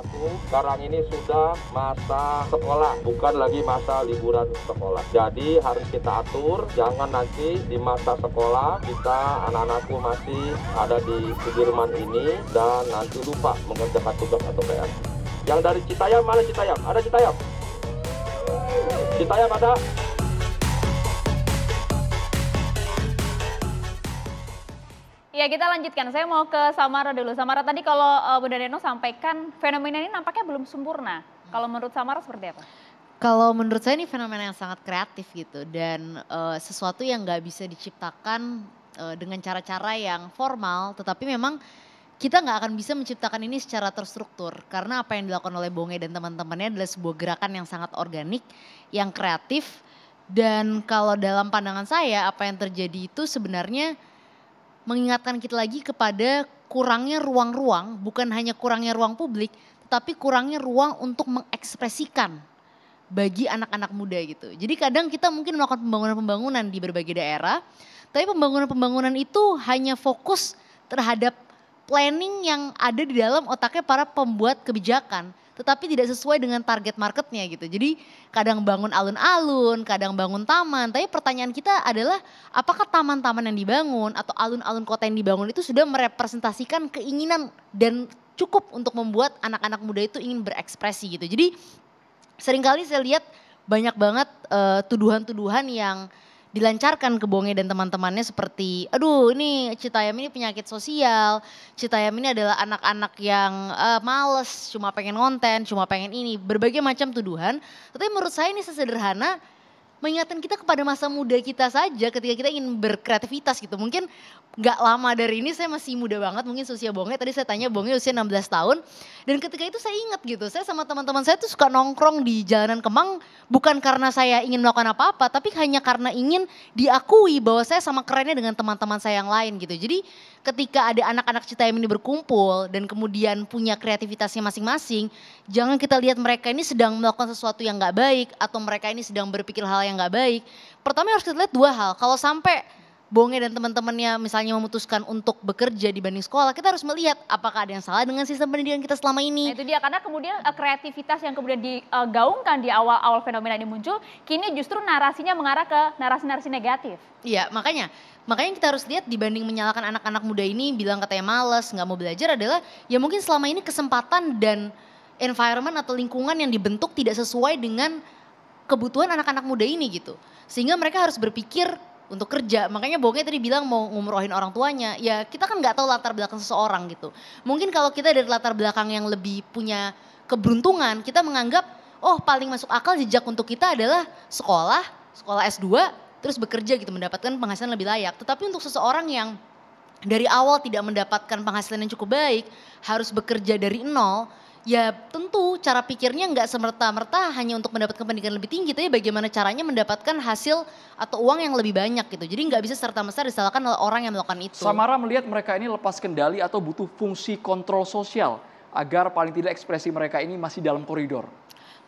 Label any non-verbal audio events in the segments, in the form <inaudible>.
aku sekarang ini sudah masa sekolah, bukan lagi masa liburan sekolah. Jadi harus kita atur, jangan nanti di masa sekolah kita anak-anakku masih ada di Sudirman ini dan nanti lupa mengerjakan tugas atau PR. Yang dari Citayam mana Citayam? Ada Citayam? Citayam ada? Ya kita lanjutkan, saya mau ke Samara dulu. Samara tadi kalau uh, Bunda Neno sampaikan fenomena ini nampaknya belum sempurna. Hmm. Kalau menurut Samara seperti apa? Kalau menurut saya ini fenomena yang sangat kreatif gitu dan uh, sesuatu yang nggak bisa diciptakan uh, dengan cara-cara yang formal, tetapi memang kita nggak akan bisa menciptakan ini secara terstruktur karena apa yang dilakukan oleh Bonge dan teman-temannya adalah sebuah gerakan yang sangat organik, yang kreatif dan kalau dalam pandangan saya apa yang terjadi itu sebenarnya mengingatkan kita lagi kepada kurangnya ruang-ruang, bukan hanya kurangnya ruang publik, tetapi kurangnya ruang untuk mengekspresikan bagi anak-anak muda gitu. Jadi kadang kita mungkin melakukan pembangunan-pembangunan di berbagai daerah, tapi pembangunan-pembangunan itu hanya fokus terhadap planning yang ada di dalam otaknya para pembuat kebijakan tetapi tidak sesuai dengan target marketnya gitu. Jadi kadang bangun alun-alun, kadang bangun taman. Tapi pertanyaan kita adalah apakah taman-taman yang dibangun atau alun-alun kota yang dibangun itu sudah merepresentasikan keinginan dan cukup untuk membuat anak-anak muda itu ingin berekspresi gitu. Jadi seringkali saya lihat banyak banget eh, tuduhan-tuduhan yang dilancarkan ke Bonge dan teman-temannya seperti aduh ini Citayam ini penyakit sosial, Citayam ini adalah anak-anak yang uh, males, cuma pengen konten, cuma pengen ini, berbagai macam tuduhan. Tapi menurut saya ini sesederhana mengingatkan kita kepada masa muda kita saja ketika kita ingin berkreativitas gitu. Mungkin nggak lama dari ini saya masih muda banget, mungkin usia bongnya. Tadi saya tanya bongnya usia 16 tahun. Dan ketika itu saya ingat gitu, saya sama teman-teman saya tuh suka nongkrong di jalanan Kemang bukan karena saya ingin melakukan apa-apa, tapi hanya karena ingin diakui bahwa saya sama kerennya dengan teman-teman saya yang lain gitu. Jadi ketika ada anak-anak Citayam ini berkumpul dan kemudian punya kreativitasnya masing-masing, jangan kita lihat mereka ini sedang melakukan sesuatu yang nggak baik atau mereka ini sedang berpikir hal yang nggak baik. Pertama harus kita lihat dua hal. Kalau sampai Bonge dan teman-temannya misalnya memutuskan untuk bekerja dibanding sekolah, kita harus melihat apakah ada yang salah dengan sistem pendidikan kita selama ini. Nah, itu dia karena kemudian eh, kreativitas yang kemudian digaungkan eh, di awal-awal fenomena ini muncul, kini justru narasinya mengarah ke narasi-narasi negatif. Iya, makanya makanya kita harus lihat dibanding menyalahkan anak-anak muda ini bilang katanya males, nggak mau belajar adalah ya mungkin selama ini kesempatan dan environment atau lingkungan yang dibentuk tidak sesuai dengan kebutuhan anak-anak muda ini gitu. Sehingga mereka harus berpikir untuk kerja. Makanya bohongnya tadi bilang mau ngumrohin orang tuanya. Ya kita kan nggak tahu latar belakang seseorang gitu. Mungkin kalau kita dari latar belakang yang lebih punya keberuntungan, kita menganggap oh paling masuk akal jejak untuk kita adalah sekolah, sekolah S2, terus bekerja gitu mendapatkan penghasilan lebih layak. Tetapi untuk seseorang yang dari awal tidak mendapatkan penghasilan yang cukup baik, harus bekerja dari nol, ya tentu cara pikirnya nggak semerta-merta hanya untuk mendapatkan pendidikan lebih tinggi, tapi bagaimana caranya mendapatkan hasil atau uang yang lebih banyak gitu. Jadi nggak bisa serta-merta disalahkan oleh orang yang melakukan itu. Samara melihat mereka ini lepas kendali atau butuh fungsi kontrol sosial agar paling tidak ekspresi mereka ini masih dalam koridor.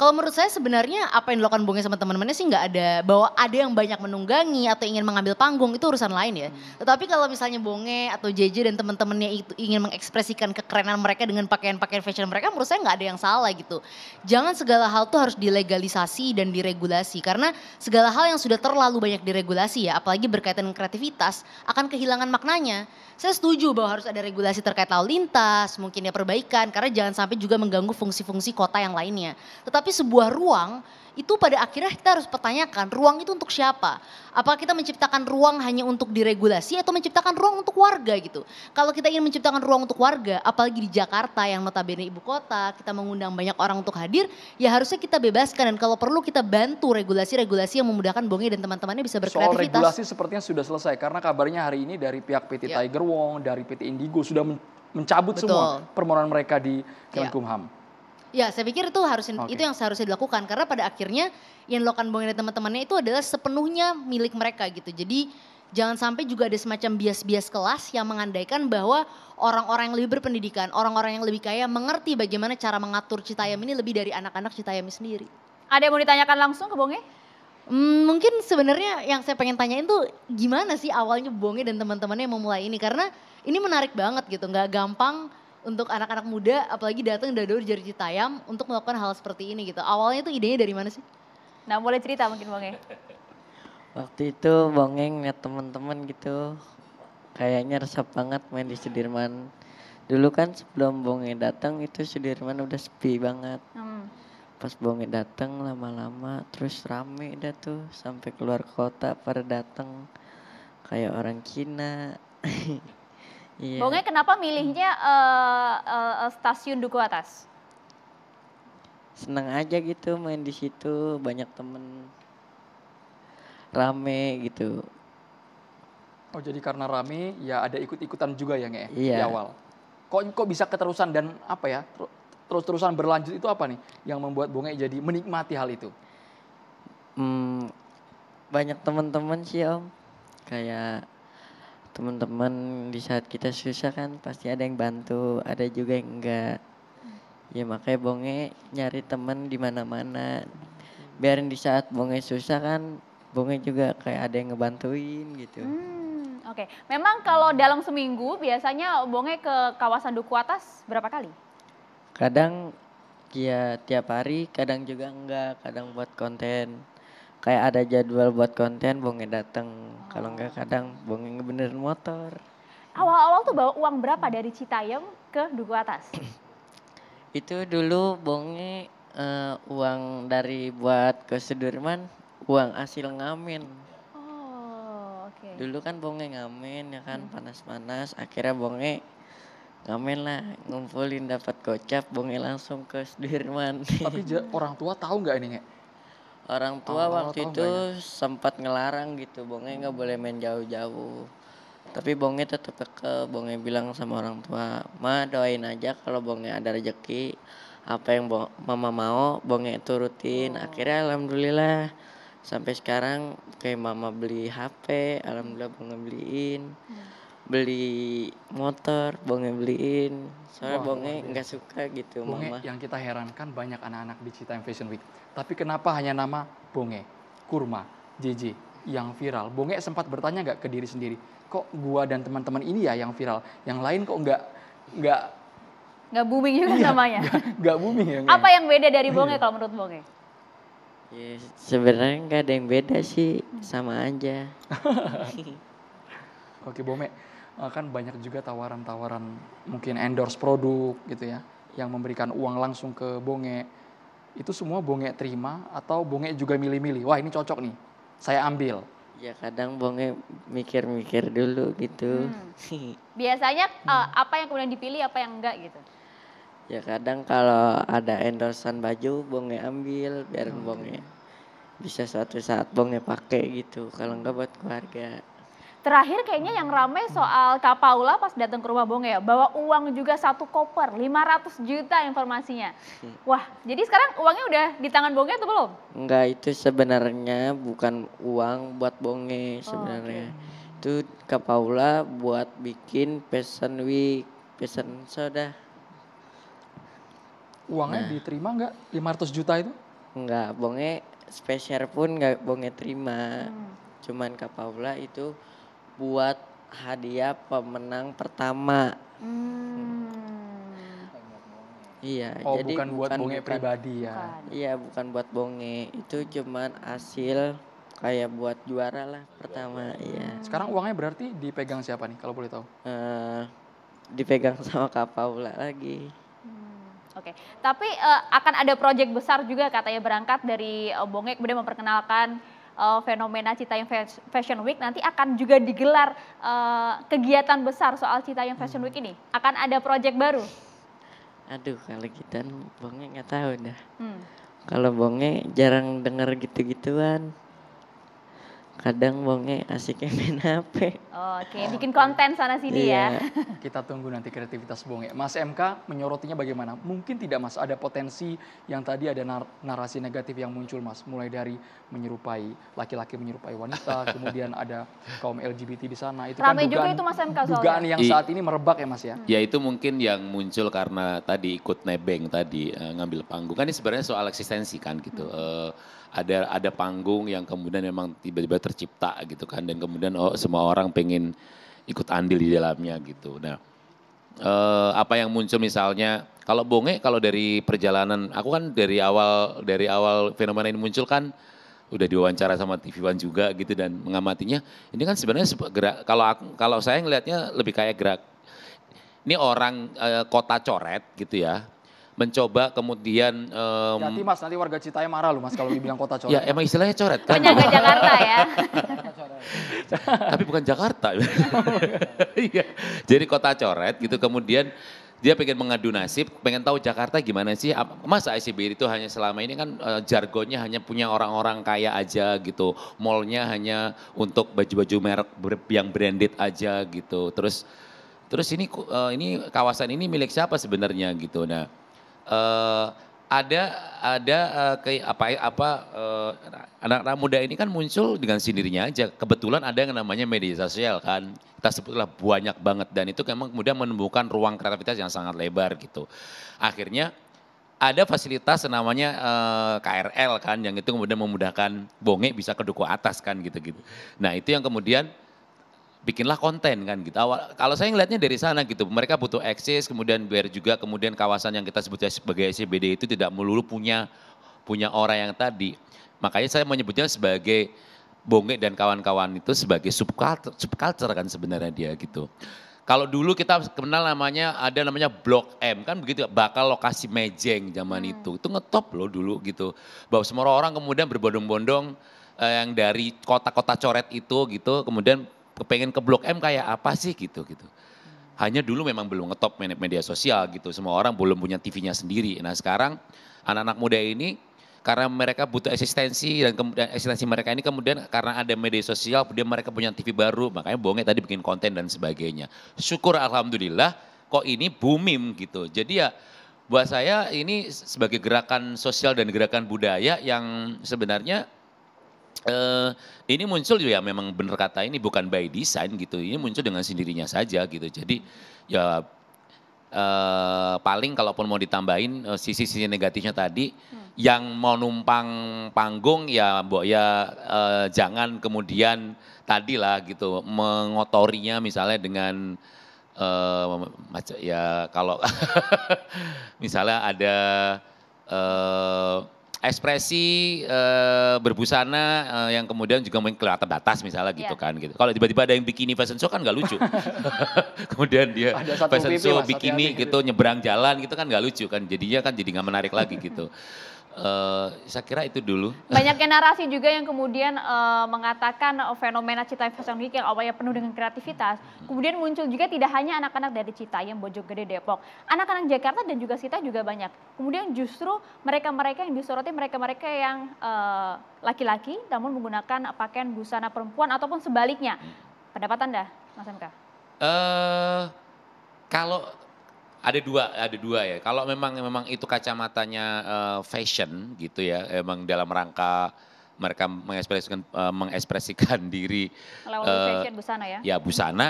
Kalau menurut saya sebenarnya apa yang dilakukan bonge sama teman-temannya sih nggak ada bahwa ada yang banyak menunggangi atau ingin mengambil panggung itu urusan lain ya. Hmm. Tetapi kalau misalnya Bonge atau JJ dan teman-temannya itu ingin mengekspresikan kekerenan mereka dengan pakaian-pakaian fashion mereka menurut saya nggak ada yang salah gitu. Jangan segala hal tuh harus dilegalisasi dan diregulasi karena segala hal yang sudah terlalu banyak diregulasi ya apalagi berkaitan dengan kreativitas akan kehilangan maknanya. Saya setuju bahwa harus ada regulasi terkait lalu lintas, mungkin ya perbaikan karena jangan sampai juga mengganggu fungsi-fungsi kota yang lainnya. Tetapi tapi sebuah ruang itu pada akhirnya kita harus pertanyakan ruang itu untuk siapa? Apakah kita menciptakan ruang hanya untuk diregulasi atau menciptakan ruang untuk warga gitu? Kalau kita ingin menciptakan ruang untuk warga, apalagi di Jakarta yang notabene ibu kota, kita mengundang banyak orang untuk hadir, ya harusnya kita bebaskan dan kalau perlu kita bantu regulasi-regulasi yang memudahkan Bongi dan teman-temannya bisa berkreativitas. Soal regulasi sepertinya sudah selesai karena kabarnya hari ini dari pihak PT yeah. Tiger Wong, dari PT Indigo sudah mencabut Betul. semua permohonan mereka di ya. Kemenkumham. Yeah. Ya, saya pikir itu harus okay. itu yang seharusnya dilakukan karena pada akhirnya yang lokan bonge dan teman-temannya itu adalah sepenuhnya milik mereka gitu. Jadi jangan sampai juga ada semacam bias-bias kelas yang mengandaikan bahwa orang-orang yang lebih berpendidikan, orang-orang yang lebih kaya mengerti bagaimana cara mengatur Citayam ini lebih dari anak-anak Citayam sendiri. Ada yang mau ditanyakan langsung ke Bonge? Hmm, mungkin sebenarnya yang saya pengen tanyain tuh gimana sih awalnya Bonge dan teman-temannya memulai ini karena ini menarik banget gitu, nggak gampang untuk anak-anak muda apalagi datang dari Daur Jari Citayam untuk melakukan hal seperti ini gitu. Awalnya itu idenya dari mana sih? Nah boleh cerita mungkin Bang ya? Waktu itu Bang Eng teman-teman gitu kayaknya resep banget main di Sudirman. Dulu kan sebelum Bonge datang itu Sudirman udah sepi banget. Hmm. Pas Bonge datang lama-lama terus rame dah tuh sampai keluar kota pada datang kayak orang Cina. <laughs> Yeah. Bongnya kenapa milihnya uh, uh, stasiun Duku Atas? Seneng aja gitu main di situ, banyak temen rame gitu. Oh jadi karena rame ya ada ikut-ikutan juga ya nggak ya iya. di awal. Kok kok bisa keterusan dan apa ya terus-terusan berlanjut itu apa nih yang membuat Bonge jadi menikmati hal itu? Hmm, banyak teman-teman sih om kayak teman-teman di saat kita susah kan pasti ada yang bantu ada juga yang enggak ya makanya bonge nyari teman di mana-mana biarin di saat bonge susah kan bonge juga kayak ada yang ngebantuin gitu hmm, oke okay. memang kalau dalam seminggu biasanya bonge ke kawasan duku atas berapa kali kadang ya tiap hari kadang juga enggak kadang buat konten kayak ada jadwal buat konten bonge datang kalau enggak kadang bonge ngebenerin motor awal-awal tuh bawa uang berapa dari Citayam ke Duku Atas <clears throat> itu dulu bonge uh, uang dari buat ke Sudirman uang hasil ngamen oh, oke. dulu kan bonge ngamen ya kan hmm. panas-panas hmm. akhirnya bonge ngamen lah ngumpulin dapat kocap, bonge langsung ke Sudirman tapi <laughs> orang tua tahu nggak ini nggak orang tua oh, waktu itu banyak. sempat ngelarang gitu bonge nggak boleh main jauh-jauh tapi bonge tetap ke bonge bilang sama orang tua ma doain aja kalau bonge ada rezeki apa yang mama mau bonge turutin oh. akhirnya alhamdulillah sampai sekarang kayak mama beli HP alhamdulillah bonge beliin hmm beli motor bonge beliin soalnya Wah, bonge nggak suka gitu bonge mama yang kita herankan banyak anak-anak di Citaim Fashion Week tapi kenapa hanya nama bonge kurma JJ yang viral bonge sempat bertanya nggak ke diri sendiri kok gua dan teman-teman ini ya yang viral yang lain kok nggak nggak nggak booming juga iya, namanya nggak, booming ya apa ya? yang beda dari iya. bonge kalau menurut bonge Ya, sebenarnya nggak ada yang beda sih, hmm. sama aja. <laughs> Oke, Bome. Eh, kan banyak juga tawaran-tawaran mungkin endorse produk gitu ya yang memberikan uang langsung ke bonge itu semua bonge terima atau bonge juga milih-milih wah ini cocok nih saya ambil ya kadang bonge mikir-mikir dulu gitu hmm. <laughs> biasanya eh, hmm. apa yang kemudian dipilih apa yang enggak gitu ya kadang kalau ada endorsean baju bonge ambil biar okay. Hmm. bonge bisa suatu saat bonge pakai gitu kalau enggak buat keluarga Terakhir kayaknya yang ramai soal Kak Paula pas datang ke rumah Bong ya, bawa uang juga satu koper, 500 juta informasinya. Hmm. Wah, jadi sekarang uangnya udah di tangan Bonge atau belum? Enggak, itu sebenarnya bukan uang buat Bonge oh, sebenarnya. Oh, okay. Itu Kak Paula buat bikin Fashion Week, Fashion Soda. Uangnya nah. diterima enggak 500 juta itu? Enggak, Bonge spesial pun enggak Bonge terima. Hmm. Cuman Kak Paula itu buat hadiah pemenang pertama. Hmm. Iya, oh, jadi bukan buat bonge bukan, pribadi ya. Bukan. Iya, bukan buat bonge. Itu cuman hasil kayak buat juara lah pertama, hmm. iya. Sekarang uangnya berarti dipegang siapa nih kalau boleh tahu? Uh, dipegang <laughs> sama Kak Paula lagi. Hmm, oke, okay. tapi uh, akan ada proyek besar juga katanya berangkat dari uh, Bonge kemudian memperkenalkan uh, fenomena Citayam Fashion Week nanti akan juga digelar uh, kegiatan besar soal Citayam Fashion Week hmm. ini. Akan ada proyek baru. Aduh, kalau kita gitu kan Bonge nggak tahu dah. Hmm. Kalau Bonge jarang dengar gitu-gituan. Kadang Bonge asiknya main HP. Oke, nah, bikin konten sana sini yeah. ya. Iya. <laughs> Kita tunggu nanti kreativitas Bonge. Mas MK menyorotinya bagaimana? Mungkin tidak Mas ada potensi yang tadi ada nar narasi negatif yang muncul Mas, mulai dari menyerupai laki-laki menyerupai wanita, <laughs> kemudian ada kaum LGBT di sana. Itu kan Rame kan dugaan, juga itu Mas MK soalnya. Dugaan yang saat ini merebak ya Mas ya. Ya itu mungkin yang muncul karena tadi ikut nebeng tadi eh, ngambil panggung. Kan ini sebenarnya soal eksistensi kan gitu. Hmm. Uh, ada ada panggung yang kemudian memang tiba-tiba tercipta gitu kan dan kemudian oh, semua orang pengen ikut andil di dalamnya gitu. Nah, eh, apa yang muncul misalnya kalau bonge kalau dari perjalanan aku kan dari awal dari awal fenomena ini muncul kan udah diwawancara sama TV One juga gitu dan mengamatinya ini kan sebenarnya gerak kalau aku, kalau saya ngelihatnya lebih kayak gerak ini orang eh, kota coret gitu ya mencoba kemudian um, mas nanti warga Citaya marah loh mas kalau dibilang kota ya, coret. Ya emang istilahnya coret kan. penyangga Jakarta ya. <laughs> Tapi bukan Jakarta. Iya. Jadi kota coret gitu kemudian dia pengen mengadu nasib, pengen tahu Jakarta gimana sih. Masa ICB itu hanya selama ini kan eh, jargonnya hanya punya orang-orang kaya aja gitu. Mallnya hanya untuk baju-baju merek yang branded aja gitu. Terus terus ini eh, ini kawasan ini milik siapa sebenarnya gitu. Nah, eh, ada ada uh, ke, apa apa anak eh, anak-anak muda ini kan muncul dengan sendirinya aja. Kebetulan ada yang namanya media sosial kan. Kita sebutlah banyak banget dan itu memang kemudian menemukan ruang kreativitas yang sangat lebar gitu. Akhirnya ada fasilitas namanya uh, eh, KRL kan yang itu kemudian memudahkan bonge bisa ke duku atas kan gitu-gitu. Nah, itu yang kemudian bikinlah konten kan gitu. Awal, kalau saya ngelihatnya dari sana gitu, mereka butuh akses kemudian biar juga kemudian kawasan yang kita sebutnya sebagai CBD itu tidak melulu punya punya orang yang tadi. Makanya saya menyebutnya sebagai Bonge dan kawan-kawan itu sebagai subculture, subculture kan sebenarnya dia gitu. Kalau dulu kita kenal namanya ada namanya Blok M kan begitu bakal lokasi mejeng zaman hmm. itu. Itu ngetop loh dulu gitu. Bahwa semua orang kemudian berbondong-bondong eh, yang dari kota-kota coret itu gitu kemudian kepengen ke Blok M kayak apa sih gitu gitu. Hanya dulu memang belum ngetop media sosial gitu, semua orang belum punya TV-nya sendiri. Nah sekarang anak-anak muda ini karena mereka butuh eksistensi dan kemudian eksistensi mereka ini kemudian karena ada media sosial kemudian mereka punya TV baru makanya bohongnya tadi bikin konten dan sebagainya syukur alhamdulillah kok ini booming gitu jadi ya buat saya ini sebagai gerakan sosial dan gerakan budaya yang sebenarnya Eh, ini muncul ya memang benar kata ini bukan by design gitu. Ini muncul dengan sendirinya saja gitu. Jadi ya uh, paling kalaupun mau ditambahin sisi eh, sisi-sisi negatifnya tadi hmm. yang mau numpang panggung ya Mbok ya uh, jangan kemudian tadi lah gitu mengotorinya misalnya dengan uh, ya kalau <laughs> misalnya ada uh, ekspresi e, berbusana e, yang kemudian juga mungkin kelihatan batas misalnya gitu yeah. kan gitu. Kalau tiba-tiba ada yang bikini fashion show kan nggak lucu. <laughs> kemudian dia fashion show bikini gitu, gitu nyebrang jalan gitu kan nggak lucu kan. Jadinya kan jadi nggak menarik lagi gitu. <laughs> Uh, saya kira itu dulu. <laughs> banyak narasi juga yang kemudian uh, mengatakan eh, fenomena Cita Fashion Week yang awalnya penuh dengan kreativitas, kemudian muncul juga tidak hanya anak-anak dari Cita Citayam, Bojonggede, Depok, anak-anak Jakarta dan juga Sita juga banyak. Kemudian justru mereka-mereka yang disoroti mereka-mereka yang laki-laki, uh, namun menggunakan pakaian busana perempuan ataupun sebaliknya. Hmm. Pendapat anda, Mas MK? Uh, kalau ada dua ada dua ya kalau memang memang itu kacamatanya uh, fashion gitu ya emang dalam rangka mereka mengekspresikan uh, mengekspresikan <laughs> diri Kalau uh, eh, fashion busana ya ya busana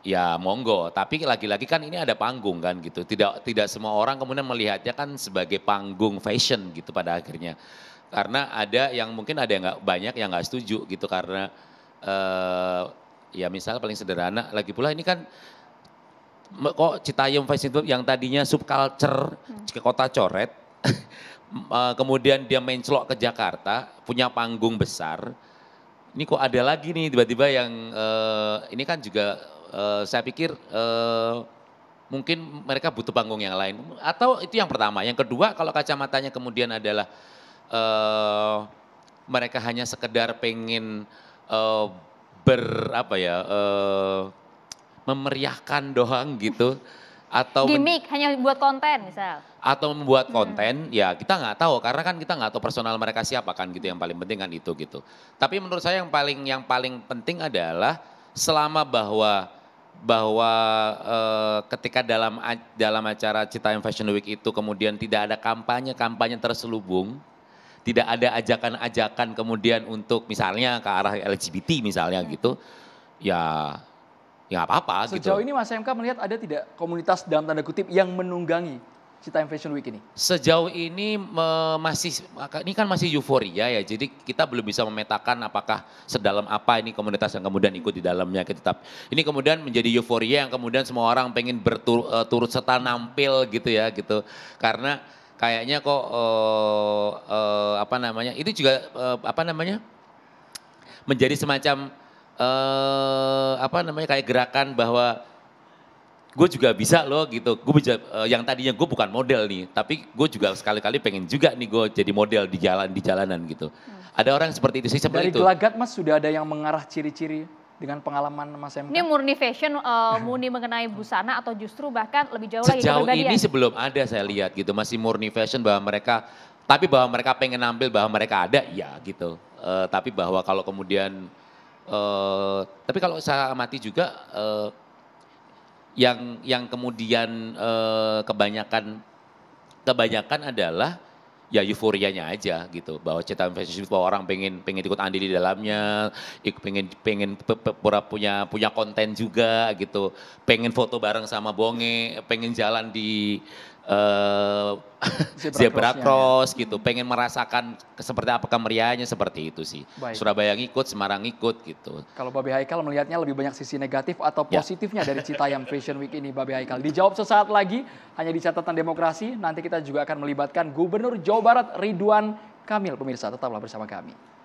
ya monggo tapi lagi-lagi kan ini ada panggung kan gitu tidak tidak semua orang kemudian melihatnya kan sebagai panggung fashion gitu pada akhirnya karena ada yang mungkin ada yang nggak banyak yang nggak setuju gitu karena uh, ya misalnya paling sederhana lagi pula ini kan kok Citayam Fashion Club yang tadinya subculture hmm. ke kota coret, <laughs> eh, kemudian dia main celok ke Jakarta, punya panggung besar. Ini kok ada lagi nih tiba-tiba yang uh, ini kan juga uh, saya pikir uh, mungkin mereka butuh panggung yang lain atau itu yang pertama. Yang kedua kalau kacamatanya kemudian adalah uh, mereka hanya sekedar pengen uh, ber apa ya uh, memeriahkan doang gitu atau gimmick hanya buat konten misal atau membuat hmm. konten hmm. ya kita nggak tahu karena kan kita nggak tahu personal mereka siapa kan gitu yang paling penting kan itu gitu tapi menurut saya yang paling yang paling penting adalah selama bahwa bahwa e, ketika dalam dalam acara Citaim Fashion Week itu kemudian tidak ada kampanye kampanye terselubung tidak ada ajakan-ajakan kemudian untuk misalnya ke arah LGBT misalnya hmm. gitu ya ya nggak apa-apa. Gitu. Sejauh gitu. ini Mas MK melihat ada tidak komunitas dalam tanda kutip yang menunggangi Citaim Fashion Week ini? Sejauh ini me, masih ini kan masih euforia ya. Jadi kita belum bisa memetakan apakah sedalam apa ini komunitas yang kemudian ikut di dalamnya kita gitu. tetap. Ini kemudian menjadi euforia yang kemudian semua orang pengen berturut eh, serta nampil gitu ya gitu. Karena kayaknya kok uh, uh, apa namanya? Itu juga uh, apa namanya? menjadi semacam eh, apa namanya kayak gerakan bahwa gue juga bisa loh gitu. Gue bisa, uh, yang tadinya gue bukan model nih, tapi gue juga sekali-kali pengen juga nih gue jadi model di jalan di jalanan gitu. Hmm. Ada orang seperti itu sih seperti Dari itu. gelagat mas sudah ada yang mengarah ciri-ciri dengan pengalaman Mas MK? Ini murni fashion, uh, <laughs> murni mengenai busana atau justru bahkan lebih jauh Sejauh lagi Sejauh ya? ini sebelum ada saya lihat gitu, masih murni fashion bahwa mereka, tapi bahwa mereka pengen nampil, bahwa mereka ada, ya gitu. Uh, tapi bahwa kalau kemudian Eh, tapi kalau saya amati juga uh, yang yang kemudian uh, kebanyakan kebanyakan adalah ya euforianya aja gitu bahwa cerita investasi bahwa orang pengen pengen ikut andil di dalamnya pengen pengen pura punya punya konten juga gitu pengen foto bareng sama bonge pengen jalan di uh, <laughs> zebra cross ya. gitu, pengen merasakan seperti apa kemeriahannya seperti itu sih. Baik. Surabaya ngikut, Semarang ngikut gitu. Kalau Babi Haikal melihatnya lebih banyak sisi negatif atau ya. positifnya ya. dari Citayam Fashion Week ini Babi Haikal. Dijawab sesaat lagi hanya di catatan demokrasi. Nanti kita juga akan melibatkan Gubernur Jawa Barat Ridwan Kamil. Pemirsa tetaplah bersama kami.